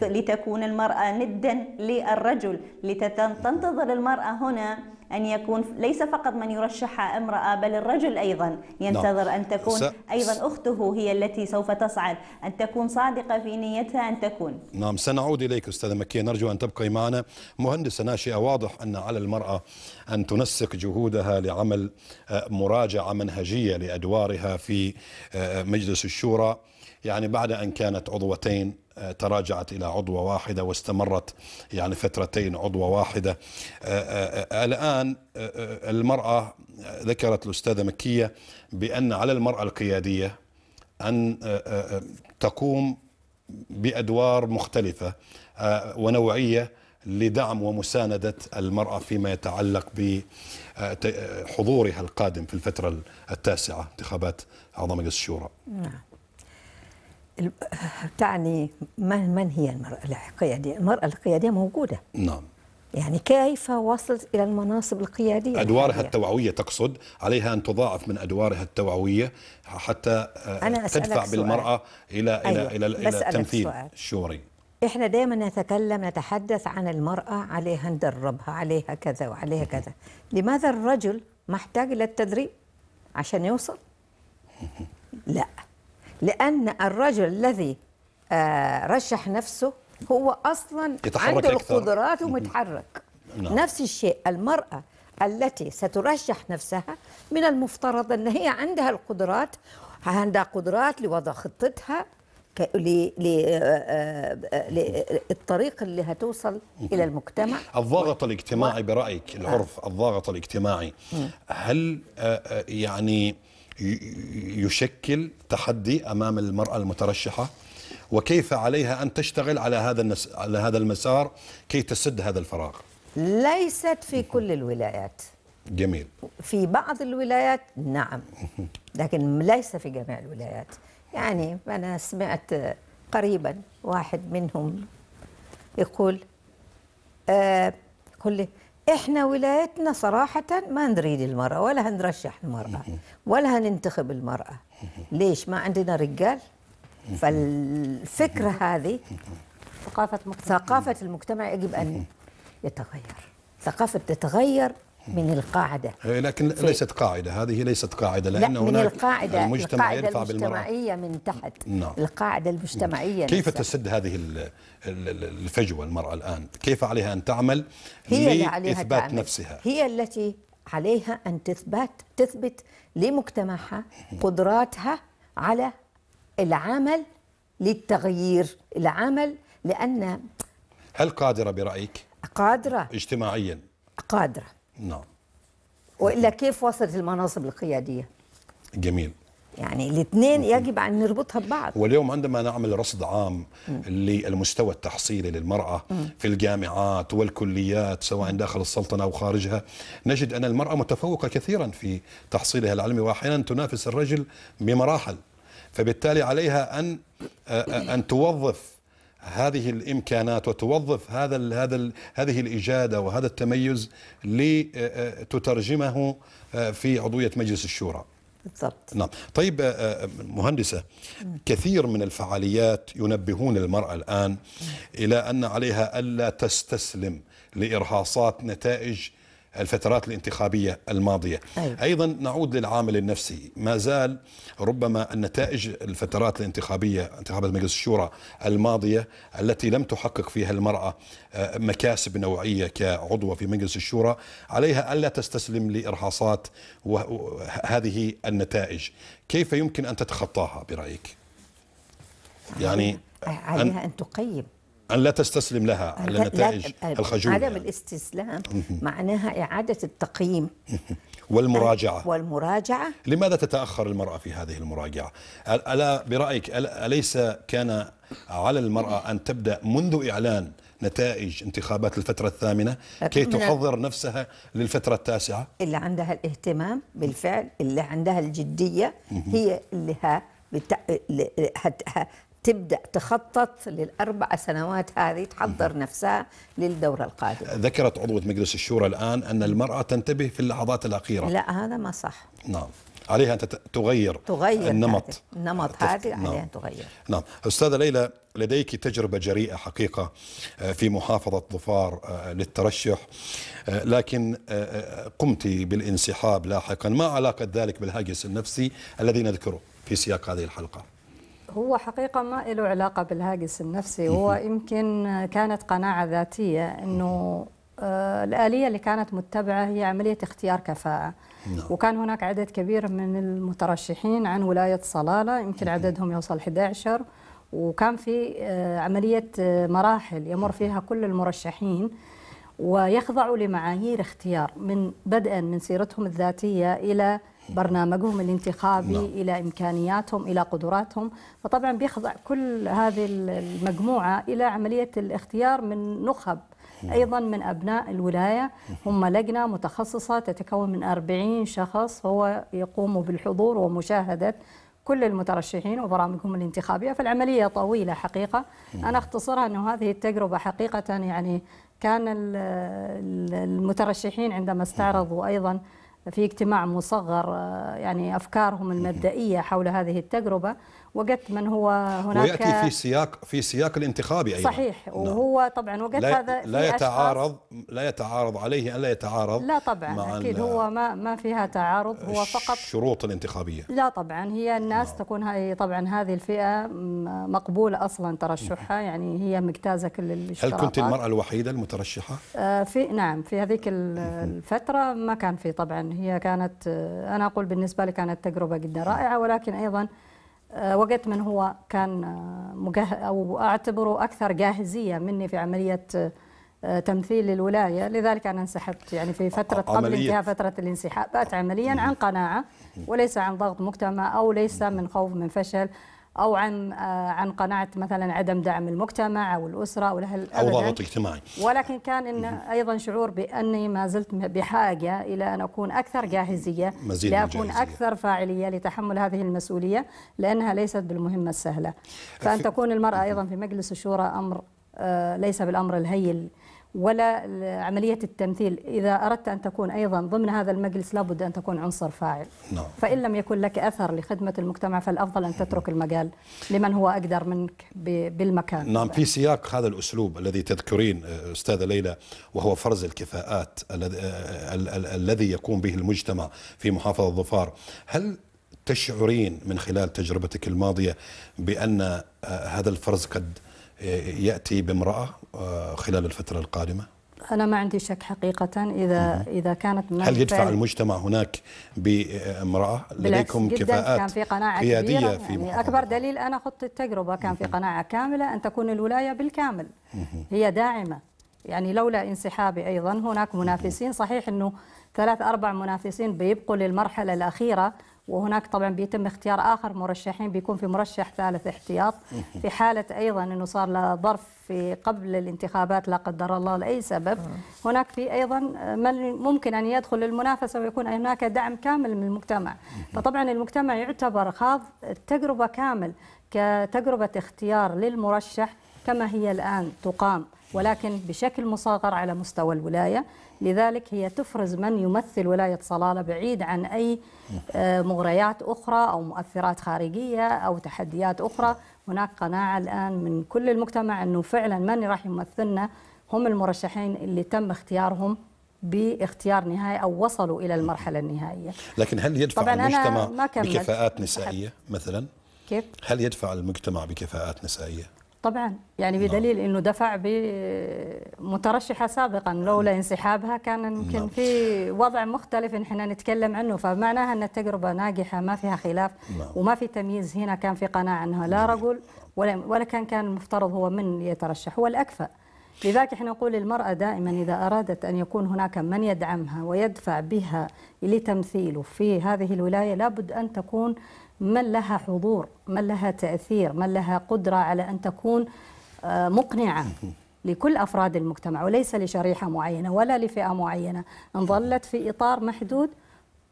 لتكون المراه ندا للرجل، لتنتظر المراه هنا أن يكون ليس فقط من يرشحها امرأة بل الرجل أيضا ينتظر نعم. أن تكون أيضا أخته هي التي سوف تصعد أن تكون صادقة في نيتها أن تكون نعم سنعود إليك أستاذة مكي نرجو أن تبقي معنا مهندسة ناشئة واضح أن على المرأة أن تنسق جهودها لعمل آه، مراجعة منهجية لأدوارها في آه، مجلس الشورى يعني بعد أن كانت عضوتين آه، تراجعت إلى عضوة واحدة واستمرت يعني فترتين عضوة واحدة آه، آه، الآن المرأة ذكرت الأستاذة مكية بأن على المرأة القيادية أن تقوم بأدوار مختلفة ونوعية لدعم ومساندة المرأة فيما يتعلق بحضورها القادم في الفترة التاسعة انتخابات مجلس الشورى نعم. تعني من من هي المرأة القيادية؟ المرأة القيادية موجودة نعم يعني كيف وصلت إلى المناصب القيادية أدوارها التوعوية تقصد عليها أن تضاعف من أدوارها التوعوية حتى آه، أنا تدفع بالمرأة إلى أيوة. إلى إلى إلى التمثيل الشوري احنا دايما نتكلم نتحدث عن المرأة عليها ندربها عليها كذا وعليها كذا لماذا الرجل محتاج إلى التدريب عشان يوصل؟ لا لأن الرجل الذي آه، رشح نفسه هو أصلا عنده القدرات ومتحرك نعم. نفس الشيء المرأة التي سترشح نفسها من المفترض أن هي عندها القدرات عندها قدرات لوضع خطتها للطريق آه، آه، اللي هتوصل الى المجتمع الضغط الاجتماعي برايك العرف الضغط الاجتماعي هل يعني يشكل تحدي امام المراه المترشحه وكيف عليها ان تشتغل على هذا النس... على هذا المسار كي تسد هذا الفراغ ليست في كل الولايات جميل في بعض الولايات نعم لكن ليس في جميع الولايات يعني انا سمعت قريبا واحد منهم يقول آه قل احنا ولايتنا صراحه ما نريد المراه ولا هنرشح المراه ولا هننتخب المراه ليش ما عندنا رجال فالفكره هذه ثقافه المجتمع ثقافه المجتمع يجب ان يتغير ثقافه تتغير من القاعدة إيه، لكن ليست قاعدة هذه ليست قاعدة لأن لا من هناك القاعدة المجتمع القاعدة يدفع المجتمعية بالمرأة. من تحت لا. نعم. القاعدة المجتمعية نعم. كيف نفسها. تسد هذه الفجوة المرأة الآن كيف عليها أن تعمل هي لإثبات تعمل. نفسها هي التي عليها أن تثبت تثبت لمجتمعها قدراتها على العمل للتغيير العمل لأن هل قادرة برأيك؟ قادرة اجتماعيا قادرة نعم والا كيف وصلت المناصب القياديه جميل يعني الاثنين يجب ان نربطها ببعض واليوم عندما نعمل رصد عام م. للمستوى التحصيلي للمراه م. في الجامعات والكليات سواء داخل السلطنه او خارجها نجد ان المراه متفوقه كثيرا في تحصيلها العلمي واحيانا تنافس الرجل بمراحل فبالتالي عليها ان آه، آه، ان توظف هذه الامكانات وتوظف هذا الـ هذا الـ هذه الاجاده وهذا التميز لتترجمه آه، آه، آه، في عضويه مجلس الشورى. بالضبط. نعم، طيب مهندسه كثير من الفعاليات ينبهون المراه الان الى ان عليها الا تستسلم لارهاصات نتائج الفترات الانتخابية الماضية أيوة. أيضا نعود للعامل النفسي ما زال ربما النتائج الفترات الانتخابية انتخابات مجلس الشورى الماضية التي لم تحقق فيها المرأة آه، مكاسب نوعية كعضوة في مجلس الشورى عليها ألا تستسلم لإرهاصات هذه النتائج كيف يمكن أن تتخطاها برأيك؟ يعني عليها أن, أن تقيم أن لا تستسلم لها على نتائج الخجول عدم يعني. الاستسلام معناها إعادة التقييم والمراجعة طيب، والمراجعة لماذا تتأخر المرأة في هذه المراجعة؟ ألا برأيك أليس كان على المرأة أن تبدأ منذ إعلان نتائج انتخابات الفترة الثامنة كي تحضر نفسها للفترة التاسعة اللي عندها الاهتمام بالفعل اللي عندها الجدية هي اللي ها تبدا تخطط للاربع سنوات هذه تحضر نفسها للدوره القادمه. ذكرت عضوه مجلس الشورى الان ان المراه تنتبه في اللحظات الاخيره. لا هذا ما صح. نعم. عليها ان تغير, تغير النمط النمط هذه نعم. عليها تغير نعم استاذه ليلى لديك تجربه جريئه حقيقه آه، في محافظه ظفار آه، للترشح آه، لكن قمت بالانسحاب لاحقا ما علاقه ذلك بالهاجس النفسي الذي نذكره في سياق هذه الحلقه هو حقيقة ما له علاقة بالهاجس النفسي هو يمكن كانت قناعة ذاتية أنه آه، الآلية اللي كانت متبعة هي عملية اختيار كفاءة نعم. وكان هناك عدد كبير من المترشحين عن ولاية صلالة يمكن عددهم يوصل 11 وكان في آه، عملية آه، مراحل يمر فيها كل المرشحين ويخضعوا لمعايير اختيار من بدءا من سيرتهم الذاتية إلى برنامجهم الانتخابي نعم. إلى إمكانياتهم إلى قدراتهم فطبعا بيخضع كل هذه المجموعة إلى عملية الاختيار من نخب نعم. أيضا من أبناء الولاية هم لجنة متخصصة تتكون من 40 شخص هو يقوم بالحضور ومشاهدة كل المترشحين وبرامجهم الانتخابية فالعملية طويلة حقيقة نعم. أنا أختصرها أنه هذه التجربة حقيقة يعني كان المترشحين عندما استعرضوا أيضا في اجتماع مصغر آه، يعني أفكارهم المبدئية حول هذه التجربة وجدت من هو هناك وياتي في سياق في سياق الانتخابي ايضا صحيح نعم. وهو نعم. طبعا وجدت لا هذا لا يتعارض لا يتعارض عليه ان لا يتعارض لا طبعا اكيد هو ما ما فيها تعارض هو فقط الشروط الانتخابيه لا طبعا هي الناس نعم. تكون هاي طبعا هذه الفئه مقبوله اصلا ترشحها نعم. يعني هي مجتازه كل الاشتراطات هل كنت المراه الوحيده المترشحه؟ آه في نعم في هذيك الفتره ما كان في طبعا هي كانت انا اقول بالنسبه لي كانت تجربه جدا رائعه ولكن ايضا آه، وجدت من هو كان آه، مجه أو أعتبره أكثر جاهزية مني في عملية آه، تمثيل الولاية لذلك أنا انسحبت يعني في فترة قبل انتهاء فترة الانسحاب بات عمليا عن قناعة وليس عن ضغط مجتمع أو ليس من خوف من فشل او عن آه، عن قناعه مثلا عدم دعم المجتمع او الاسره او الاهل او ضغط اجتماعي ولكن كان إن ايضا شعور باني ما زلت بحاجه الى ان اكون اكثر جاهزيه مزيد لاكون اكثر فاعليه لتحمل هذه المسؤوليه لانها ليست بالمهمه السهله فان تكون المراه ايضا في مجلس الشورى امر آه، ليس بالامر الهين ولا عملية التمثيل إذا أردت أن تكون أيضا ضمن هذا المجلس لابد أن تكون عنصر فاعل نعم. فإن لم يكن لك أثر لخدمة المجتمع فالأفضل أن تترك المجال لمن هو أقدر منك بالمكان نعم في سياق هذا الأسلوب الذي تذكرين آه، أستاذة ليلى وهو فرز الكفاءات آه، الذي يقوم به المجتمع في محافظة ظفار هل تشعرين من خلال تجربتك الماضية بأن آه، هذا الفرز قد ياتي بامراه آه، خلال الفتره القادمه؟ انا ما عندي شك حقيقه اذا اذا كانت هل يدفع المجتمع هناك بامراه؟ لديكم كفاءات كان في قناعه قياديه في يعني اكبر دليل انا خضت التجربه كان في قناعه كامله ان تكون الولايه بالكامل هي داعمه يعني لولا انسحابي ايضا هناك منافسين صحيح انه ثلاث اربع منافسين بيبقوا للمرحله الاخيره وهناك طبعا بيتم اختيار اخر مرشحين بيكون في مرشح ثالث احتياط في حاله ايضا انه صار له ظرف في قبل الانتخابات لا قدر الله لاي سبب هناك في ايضا من ممكن ان يدخل المنافسه ويكون هناك دعم كامل من المجتمع فطبعا المجتمع يعتبر خاض التجربه كامل كتجربه اختيار للمرشح كما هي الان تقام ولكن بشكل مصغر على مستوى الولاية لذلك هي تفرز من يمثل ولاية صلالة بعيد عن أي آه، مغريات أخرى أو مؤثرات خارجية أو تحديات أخرى هناك قناعة الآن من كل المجتمع أنه فعلا من راح يمثلنا هم المرشحين اللي تم اختيارهم باختيار نهائي او وصلوا الى المرحله النهائيه. لكن هل يدفع طبعاً المجتمع أنا ما بكفاءات نسائيه مثلا؟ كيف؟ هل يدفع المجتمع بكفاءات نسائيه؟ طبعا يعني نعم. بدليل انه دفع بمترشحه سابقا لولا نعم. انسحابها كان يمكن نعم. في وضع مختلف احنا نتكلم عنه فمعناها ان التجربه ناجحه ما فيها خلاف وما في تمييز هنا كان في قناعه انها لا رجل ولا ولا كان كان المفترض هو من يترشح هو الاكفأ لذلك احنا نقول المرأة دائما إذا أرادت أن يكون هناك من يدعمها ويدفع بها لتمثيله في هذه الولاية لابد أن تكون من لها حضور من لها تأثير من لها قدرة على أن تكون آه، مقنعة لكل أفراد المجتمع وليس لشريحة معينة ولا لفئة معينة إن ظلت في إطار محدود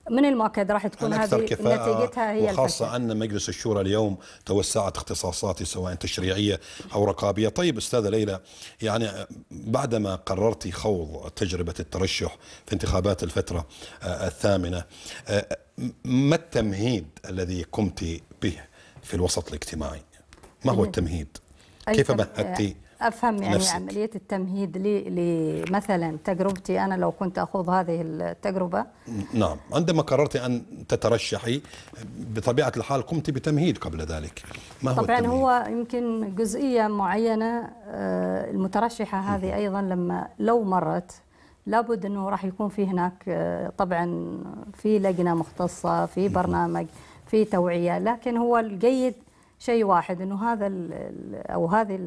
من المؤكد راح تكون هذه نتيجتها هي وخاصة الفشل. أن مجلس الشورى اليوم توسعت اختصاصاته سواء تشريعية أو رقابية طيب أستاذة ليلى يعني بعدما قررت خوض تجربة الترشح في انتخابات الفترة آه، الثامنة آه، ما التمهيد الذي قمت به في الوسط الاجتماعي ما هو التمهيد كيف مهدتي افهم يعني نفسك. عمليه التمهيد لي لمثلا تجربتي انا لو كنت اخوض هذه التجربه نعم عندما قررت ان تترشحي بطبيعه الحال قمت بتمهيد قبل ذلك ما هو طبعا التمهيد؟ هو يمكن جزئيه معينه آه، المترشحه هذه ايضا لما لو مرت لابد انه راح يكون في هناك آه، طبعا في لجنه مختصه في برنامج في توعيه لكن هو الجيد شيء واحد انه هذا او هذه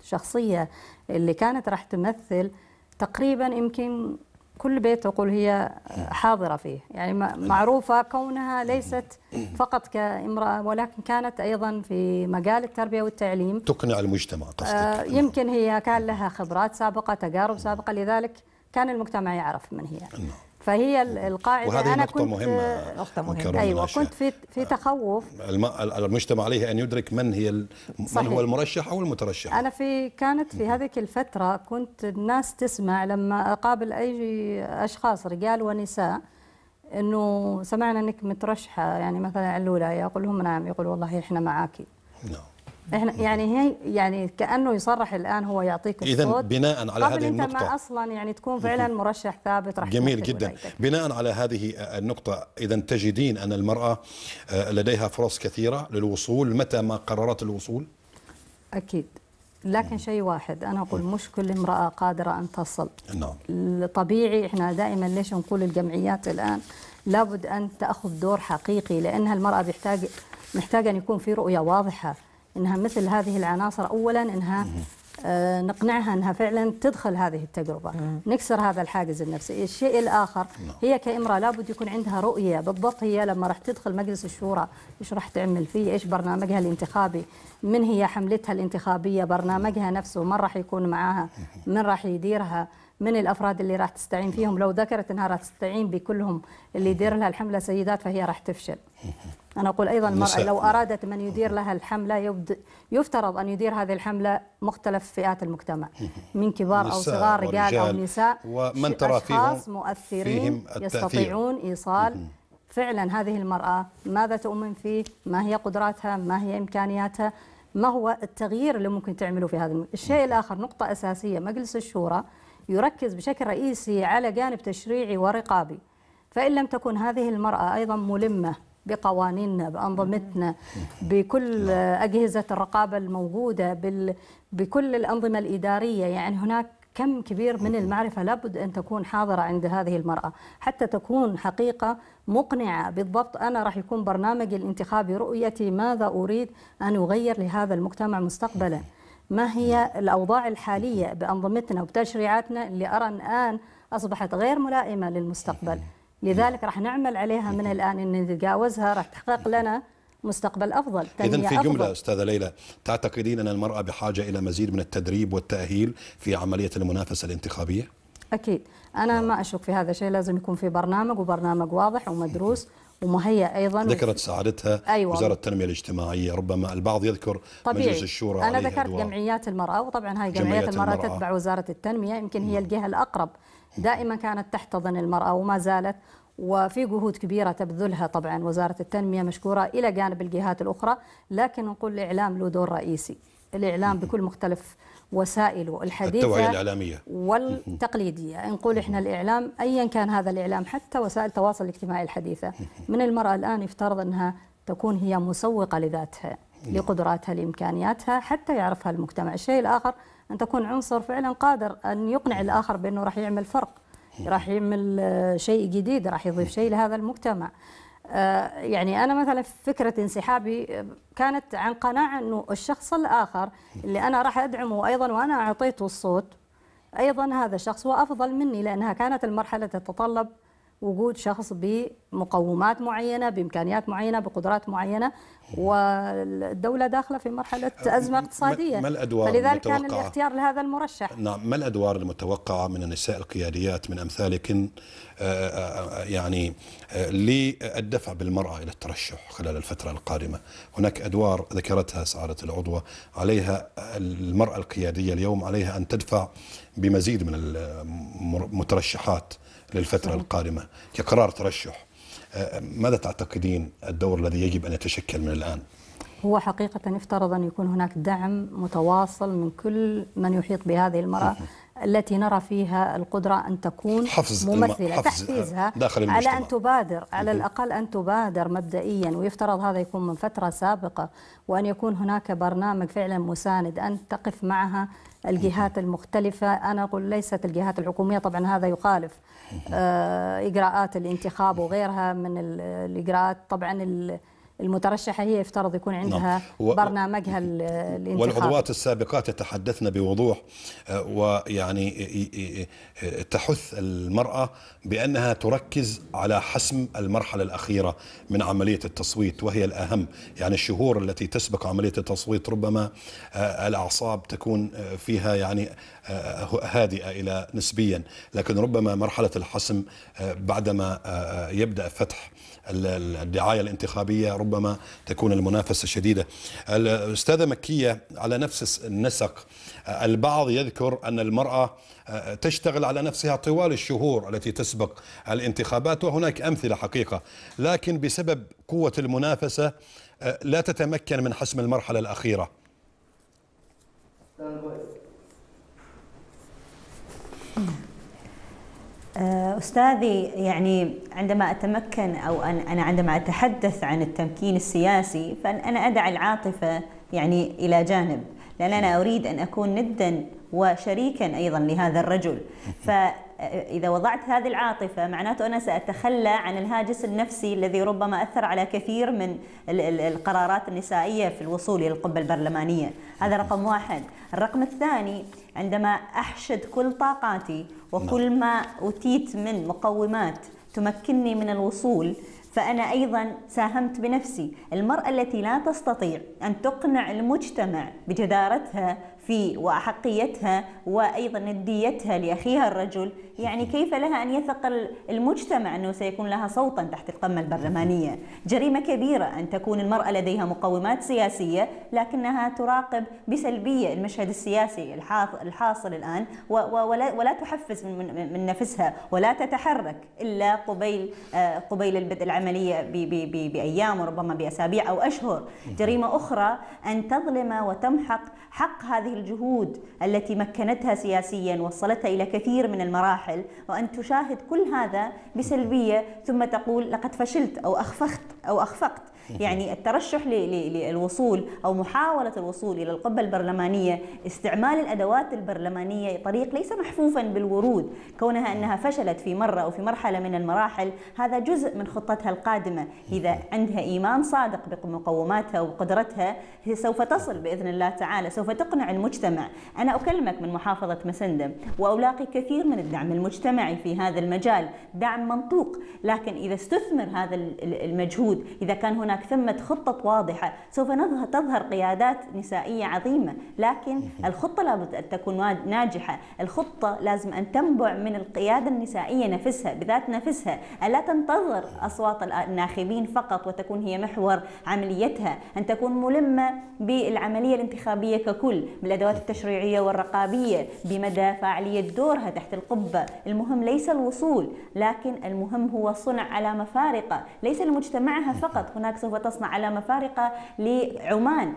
الشخصيه اللي كانت راح تمثل تقريبا يمكن كل بيت تقول هي حاضره فيه يعني معروفه كونها ليست فقط كامراه ولكن كانت ايضا في مجال التربيه والتعليم تقنع المجتمع قصدك آه يمكن هي كان لها خبرات سابقه تجارب سابقه لذلك كان المجتمع يعرف من هي نعم. فهي القاعده وهذه انا نقطة كنت مهمه نقطه مهمه ايوه مرشح. كنت في في آه، تخوف المجتمع عليه ان يدرك من هي من صحيح. هو المرشح او المترشح انا في كانت في هذيك الفتره كنت الناس تسمع لما اقابل اي اشخاص رجال ونساء انه سمعنا انك مترشحه يعني مثلا علوله يقول لهم نعم يقول والله احنا معاكي نعم احنا يعني هي يعني كانه يصرح الان هو يعطيك الصوت اذا بناء على هذه النقطه انت ما اصلا يعني تكون فعلا مرشح ثابت راح جميل جدا بناء على هذه النقطه اذا تجدين ان المراه آه، لديها فرص كثيره للوصول متى ما قررت الوصول اكيد لكن شيء واحد انا اقول مش كل امراه قادره ان تصل نعم طبيعي احنا دائما ليش نقول الجمعيات الان لابد ان تاخذ دور حقيقي لانها المراه بيحتاج محتاجه ان يكون في رؤيه واضحه انها مثل هذه العناصر اولا انها آه، نقنعها انها فعلا تدخل هذه التجربه، نكسر هذا الحاجز النفسي، الشيء الاخر نعم. هي كامراه لابد يكون عندها رؤيه بالضبط هي لما راح تدخل مجلس الشورى ايش راح تعمل فيه، ايش برنامجها الانتخابي، من هي حملتها الانتخابيه، برنامجها نعم. نفسه، من راح يكون معاها، من راح يديرها، من الافراد اللي راح تستعين فيهم، نعم. لو ذكرت انها راح تستعين بكلهم اللي يدير لها الحمله سيدات فهي راح تفشل. أنا أقول أيضا المرأة لو أرادت من يدير لها الحملة يفترض أن يدير هذه الحملة مختلف فئات المجتمع من كبار أو صغار رجال أو نساء ومن ترى فيهم مؤثرين فيهم يستطيعون إيصال فعلا هذه المرأة ماذا تؤمن فيه ما هي قدراتها ما هي إمكانياتها ما هو التغيير اللي ممكن تعمله في هذا الشيء الآخر نقطة أساسية مجلس الشورى يركز بشكل رئيسي على جانب تشريعي ورقابي فإن لم تكن هذه المرأة أيضا ملمة بقوانيننا بأنظمتنا بكل أجهزة الرقابة الموجودة بال بكل الأنظمة الإدارية يعني هناك كم كبير من المعرفة لابد أن تكون حاضرة عند هذه المرأة حتى تكون حقيقة مقنعة بالضبط أنا راح يكون برنامجي الانتخابي رؤيتي ماذا أريد أن أغير لهذا المجتمع مستقبلا ما هي الأوضاع الحالية بأنظمتنا وبتشريعاتنا اللي أرى الآن أصبحت غير ملائمة للمستقبل لذلك راح نعمل عليها من الآن أن نتجاوزها راح تحقق لنا مستقبل افضل اذا في جمله أفضل. استاذه ليلى تعتقدين ان المراه بحاجه الى مزيد من التدريب والتاهيل في عمليه المنافسه الانتخابيه اكيد انا لا. ما اشك في هذا الشيء لازم يكون في برنامج وبرنامج واضح ومدروس ومهيئ ايضا ذكرت سعادتها أيوة. وزاره التنميه الاجتماعيه ربما البعض يذكر طبيعي. مجلس الشورى انا ذكرت جمعيات المراه وطبعا هاي جمعيات, جمعيات المرأة, المراه تتبع وزاره التنميه يمكن هي الجهه الاقرب دائما كانت تحتضن المرأة وما زالت وفي جهود كبيرة تبذلها طبعا وزارة التنمية مشكورة إلى جانب الجهات الأخرى لكن نقول الإعلام له دور رئيسي الإعلام بكل مختلف وسائله الحديثة التوعية الإعلامية والتقليدية نقول إحنا الإعلام أيا كان هذا الإعلام حتى وسائل التواصل الاجتماعي الحديثة من المرأة الآن يفترض أنها تكون هي مسوقة لذاتها نعم. لقدراتها لإمكانياتها حتى يعرفها المجتمع الشيء الآخر ان تكون عنصر فعلا قادر ان يقنع إيه. الاخر بانه راح يعمل فرق إيه. راح يعمل آه، شيء جديد راح يضيف إيه. شيء لهذا المجتمع آه، يعني انا مثلا فكره انسحابي آه، كانت عن قناعه انه الشخص الاخر اللي انا راح ادعمه ايضا وانا اعطيته الصوت ايضا هذا الشخص هو افضل مني لانها كانت المرحله تتطلب وجود شخص بمقومات معينه بامكانيات معينه بقدرات معينه والدوله داخله في مرحله ازمه اقتصاديه ما الادوار فلذلك كان الاختيار لهذا المرشح نعم ما الادوار المتوقعه من النساء القياديات من امثالكن يعني للدفع بالمراه الى الترشح خلال الفتره القادمه هناك ادوار ذكرتها سعاده العضوه عليها المراه القياديه اليوم عليها ان تدفع بمزيد من المترشحات للفترة القادمة كقرار ترشح آه، ماذا تعتقدين الدور الذي يجب أن يتشكل من الآن؟ هو حقيقة يفترض أن يكون هناك دعم متواصل من كل من يحيط بهذه المرأة التي نرى فيها القدرة أن تكون حفز ممثلة الم... حفز آه، تحفيزها داخل على أن تبادر على الأقل أن تبادر مبدئيا ويفترض هذا يكون من فترة سابقة وأن يكون هناك برنامج فعلا مساند أن تقف معها الجهات المختلفة أنا أقول ليست الجهات الحكومية طبعا هذا يخالف آه، إجراءات الانتخاب وغيرها من الإجراءات طبعا المترشحة هي يفترض يكون نعم. عندها نعم. برنامجها الانتخابي والعضوات السابقات تحدثنا بوضوح آه، ويعني آه، تحث المرأة بأنها تركز على حسم المرحلة الأخيرة من عملية التصويت وهي الأهم يعني الشهور التي تسبق عملية التصويت ربما آه، الأعصاب تكون فيها يعني هادئة إلى نسبيا لكن ربما مرحلة الحسم بعدما يبدأ فتح الدعاية الانتخابية ربما ربما تكون المنافسة شديدة الأستاذة مكية على نفس النسق البعض يذكر أن المرأة آه، تشتغل على نفسها طوال الشهور التي تسبق الانتخابات وهناك أمثلة حقيقة لكن بسبب قوة المنافسة آه، لا تتمكن من حسم المرحلة الأخيرة آه، استاذي يعني عندما اتمكن او انا عندما اتحدث عن التمكين السياسي فانا ادع العاطفه يعني الى جانب لان انا اريد ان اكون ندا وشريكا ايضا لهذا الرجل فاذا آه، وضعت هذه العاطفه معناته انا ساتخلى عن الهاجس النفسي الذي ربما اثر على كثير من القرارات النسائيه في الوصول الى القبه البرلمانيه هذا رقم واحد الرقم الثاني عندما أحشد كل طاقاتي وكل نعم. ما أتيت من مقومات تمكنني من الوصول فأنا أيضا ساهمت بنفسي المرأة التي لا تستطيع أن تقنع المجتمع بجدارتها في وأحقيتها وأيضا نديتها لأخيها الرجل يعني كيف لها أن يثق المجتمع أنه سيكون لها صوتا تحت القمة البرلمانية جريمة كبيرة أن تكون المرأة لديها مقومات سياسية لكنها تراقب بسلبية المشهد السياسي الحاصل الآن ولا, تحفز من, من نفسها ولا تتحرك إلا قبيل آه، قبيل البدء العملية بأيام وربما بأسابيع أو أشهر جريمة أخرى أن تظلم وتمحق حق هذه الجهود التي مكنتها سياسيا وصلتها إلى كثير من المراحل مراحل وأن تشاهد كل هذا بسلبية ثم تقول لقد فشلت أو أخفقت أو أخفقت يعني الترشح للوصول أو محاولة الوصول إلى القبة البرلمانية استعمال الأدوات البرلمانية طريق ليس محفوفا بالورود كونها أنها فشلت في مرة أو في مرحلة من المراحل هذا جزء من خطتها القادمة إذا عندها إيمان صادق بمقوماتها وقدرتها هي سوف تصل بإذن الله تعالى سوف تقنع المجتمع أنا أكلمك من محافظة مسندم وألاقي كثير من الدعم المجتمعي في هذا المجال دعم منطوق لكن إذا استثمر هذا المجهود إذا كان هناك هناك ثمة خطط واضحة سوف تظهر قيادات نسائية عظيمة لكن الخطة لابد أن تكون ناجحة الخطة لازم أن تنبع من القيادة النسائية نفسها بذات نفسها ألا تنتظر أصوات الناخبين فقط وتكون هي محور عمليتها أن تكون ملمة بالعملية الانتخابية ككل بالأدوات التشريعية والرقابية بمدى فاعلية دورها تحت القبة المهم ليس الوصول لكن المهم هو صنع علامة فارقة ليس لمجتمعها فقط هناك سوف تصنع علامة فارقة لعمان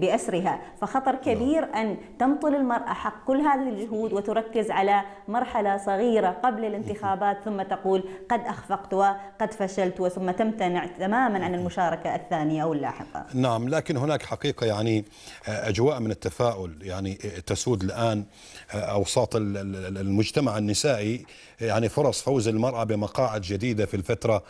بأسرها فخطر نعم. كبير أن تمطل المرأة حق كل هذه الجهود وتركز على مرحلة صغيرة قبل الانتخابات ثم تقول قد أخفقت وقد فشلت ثم تمتنع تماما عن المشاركة الثانية أو اللاحقة نعم لكن هناك حقيقة يعني آه، أجواء من التفاؤل يعني آه، تسود الآن آه، أوساط المجتمع النسائي يعني فرص فوز المرأة بمقاعد جديدة في الفترة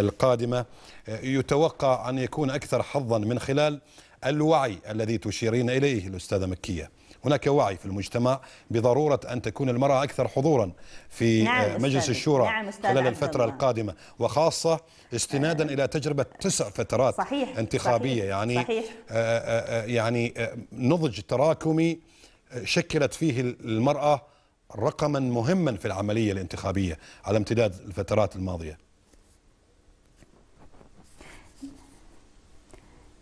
القادمة يتوقع أن يكون أكثر حظا من خلال الوعي الذي تشيرين إليه الأستاذة مكية هناك وعي في المجتمع بضرورة أن تكون المرأة أكثر حضورا في آه، نعم مجلس أستاذ. الشورى نعم خلال الفترة الله. القادمة وخاصة استنادا آه. إلى تجربة تسع فترات صحيح. انتخابية صحيح. يعني صحيح. آآ آه، آآ يعني آآ نضج تراكمي شكلت فيه المرأة رقما مهما في العملية الانتخابية على امتداد الفترات الماضية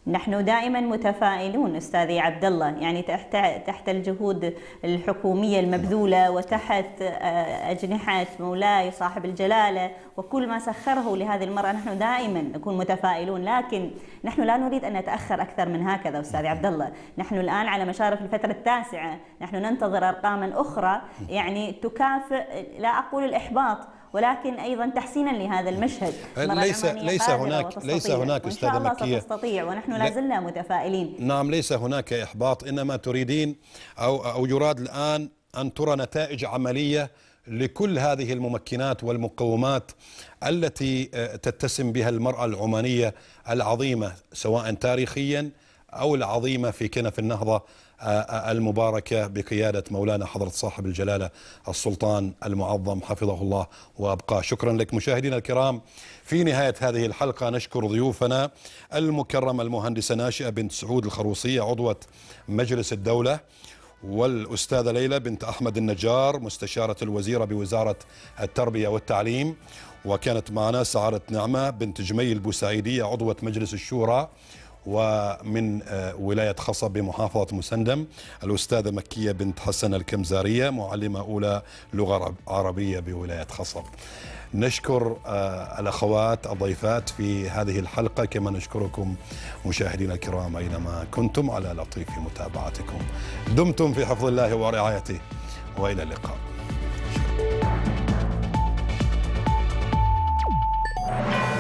نحن دائما متفائلون استاذي عبد الله يعني تحت تحت الجهود الحكوميه المبذوله وتحت آه، اجنحه مولاي صاحب الجلاله وكل ما سخره لهذه المراه نحن دائما نكون متفائلون لكن نحن لا نريد ان نتاخر اكثر من هكذا استاذي عبد الله نحن الان على مشارف الفتره التاسعه نحن ننتظر ارقاما اخرى يعني تكافئ لا اقول الاحباط ولكن ايضا تحسينا لهذا المشهد أه، ليس ليس هناك ليس هناك استاذه مكيه ستستطيع ونحن لا زلنا متفائلين نعم ليس هناك احباط انما تريدين او او يراد الان ان ترى نتائج عمليه لكل هذه الممكنات والمقومات التي أه، تتسم بها المرأة العمانية العظيمة سواء تاريخيا أو العظيمة في كنف النهضة المباركة بقيادة مولانا حضرة صاحب الجلالة السلطان المعظم حفظه الله وأبقاه شكرا لك مشاهدينا الكرام في نهاية هذه الحلقة نشكر ضيوفنا المكرمة المهندسة ناشئة بنت سعود الخروصية عضوة مجلس الدولة والأستاذة ليلى بنت أحمد النجار مستشارة الوزيرة بوزارة التربية والتعليم وكانت معنا سعادة نعمة بنت جميل بوسعيدية عضوة مجلس الشورى ومن آه، ولاية خاصة بمحافظة مسندم الأستاذة مكية بنت حسن الكمزارية معلمة أولى لغة عربية بولاية خصب نشكر آه، الأخوات الضيفات في هذه الحلقة كما نشكركم مشاهدينا الكرام أينما كنتم على لطيف متابعتكم دمتم في حفظ الله ورعايته وإلى اللقاء